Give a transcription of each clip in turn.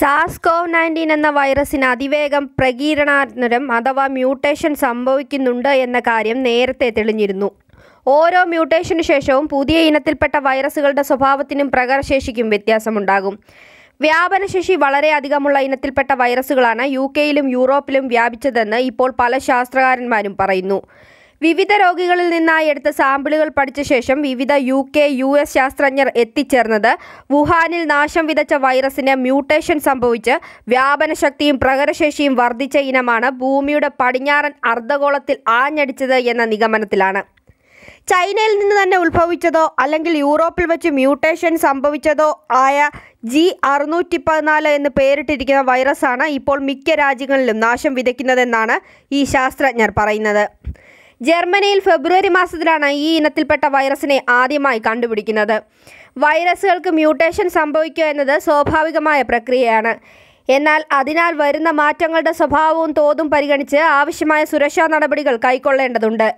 സാസ്കോവ് nineteen എന്ന വൈറസിന് അതിവേഗം പ്രകീരണാനരം അഥവാ മ്യൂട്ടേഷൻ സംഭവിക്കുന്നുണ്ട് എന്ന കാര്യം നേരത്തെ തെളിഞ്ഞിരുന്നു ഓരോ മ്യൂട്ടേഷന് ശേഷവും പുതിയ ഇനത്തിൽപ്പെട്ട വൈറസുകളുടെ സ്വഭാവത്തിനും പ്രകരശേഷിക്കും വ്യത്യാസമുണ്ടാകും വ്യാപനശേഷി വളരെ അധികമുള്ള ഇനത്തിൽപ്പെട്ട വൈറസുകളാണ് യു കെയിലും യൂറോപ്പിലും വ്യാപിച്ചതെന്ന് ഇപ്പോൾ പല ശാസ്ത്രകാരന്മാരും പറയുന്നു വിവിധ രോഗികളിൽ നിന്നായി എടുത്ത സാമ്പിളുകൾ പഠിച്ച ശേഷം വിവിധ യു കെ യു എസ് ശാസ്ത്രജ്ഞർ എത്തിച്ചേർന്നത് വുഹാനിൽ നാശം വിതച്ച വൈറസിന് മ്യൂട്ടേഷൻ സംഭവിച്ച് വ്യാപനശക്തിയും പ്രകരശേഷിയും വർദ്ധിച്ച ഇനമാണ് ഭൂമിയുടെ പടിഞ്ഞാറൻ അർദ്ധഗോളത്തിൽ ആഞ്ഞടിച്ചത് എന്ന നിഗമനത്തിലാണ് ചൈനയിൽ നിന്ന് തന്നെ ഉത്ഭവിച്ചതോ അല്ലെങ്കിൽ യൂറോപ്പിൽ വെച്ച് മ്യൂട്ടേഷൻ സംഭവിച്ചതോ ആയ ജി അറുന്നൂറ്റി പതിനാല് എന്ന് പേരിട്ടിരിക്കുന്ന വൈറസാണ് ഇപ്പോൾ മിക്ക രാജ്യങ്ങളിലും നാശം വിതയ്ക്കുന്നതെന്നാണ് ഈ ശാസ്ത്രജ്ഞർ പറയുന്നത് ജർമ്മനിയിൽ ഫെബ്രുവരി മാസത്തിലാണ് ഈ ഇനത്തിൽപ്പെട്ട വൈറസിനെ ആദ്യമായി കണ്ടുപിടിക്കുന്നത് വൈറസുകൾക്ക് മ്യൂട്ടേഷൻ സംഭവിക്കുക എന്നത് സ്വാഭാവികമായ പ്രക്രിയയാണ് എന്നാൽ അതിനാൽ വരുന്ന മാറ്റങ്ങളുടെ സ്വഭാവവും തോതും പരിഗണിച്ച് ആവശ്യമായ സുരക്ഷാ നടപടികൾ കൈക്കൊള്ളേണ്ടതുണ്ട്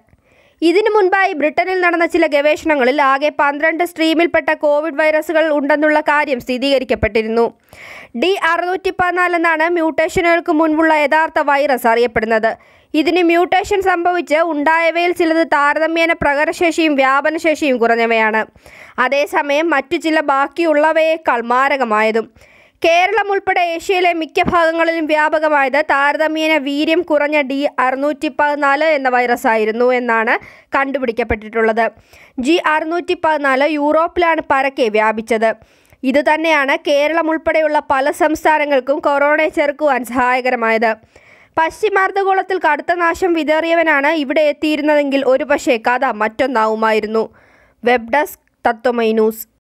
ഇതിനു മുൻപായി ബ്രിട്ടനിൽ നടന്ന ചില ഗവേഷണങ്ങളിൽ ആകെ പന്ത്രണ്ട് സ്ട്രീമിൽപ്പെട്ട കോവിഡ് വൈറസുകൾ ഉണ്ടെന്നുള്ള കാര്യം സ്ഥിരീകരിക്കപ്പെട്ടിരുന്നു ഡി അറുന്നൂറ്റി പതിനാല് എന്നാണ് മ്യൂട്ടേഷനുകൾക്ക് മുൻപുള്ള യഥാർത്ഥ വൈറസ് അറിയപ്പെടുന്നത് ഇതിന് മ്യൂട്ടേഷൻ സംഭവിച്ച് ഉണ്ടായവയിൽ ചിലത് താരതമ്യേന പ്രകടശേഷിയും വ്യാപനശേഷിയും കുറഞ്ഞവയാണ് അതേസമയം മറ്റു ചില ബാക്കിയുള്ളവയേക്കാൾ മാരകമായതും കേരളം ഉൾപ്പെടെ ഏഷ്യയിലെ മിക്ക ഭാഗങ്ങളിലും വ്യാപകമായത് താരതമ്യേന വീര്യം കുറഞ്ഞ ഡി അറുന്നൂറ്റി പതിനാല് എന്ന വൈറസ് ആയിരുന്നു എന്നാണ് കണ്ടുപിടിക്കപ്പെട്ടിട്ടുള്ളത് ജി അറുന്നൂറ്റി പതിനാല് യൂറോപ്പിലാണ് പരക്കെ വ്യാപിച്ചത് ഇതുതന്നെയാണ് കേരളം ഉൾപ്പെടെയുള്ള പല സംസ്ഥാനങ്ങൾക്കും കൊറോണയെ ചെറുക്കുവാൻ സഹായകരമായത് പശ്ചിമാർദ്ധഗോളത്തിൽ കടുത്ത നാശം വിതറിയവനാണ് ഇവിടെ എത്തിയിരുന്നതെങ്കിൽ ഒരുപക്ഷെ കഥ മറ്റൊന്നാവുമായിരുന്നു വെബ് ഡെസ്ക് തത്വമൈ ന്യൂസ്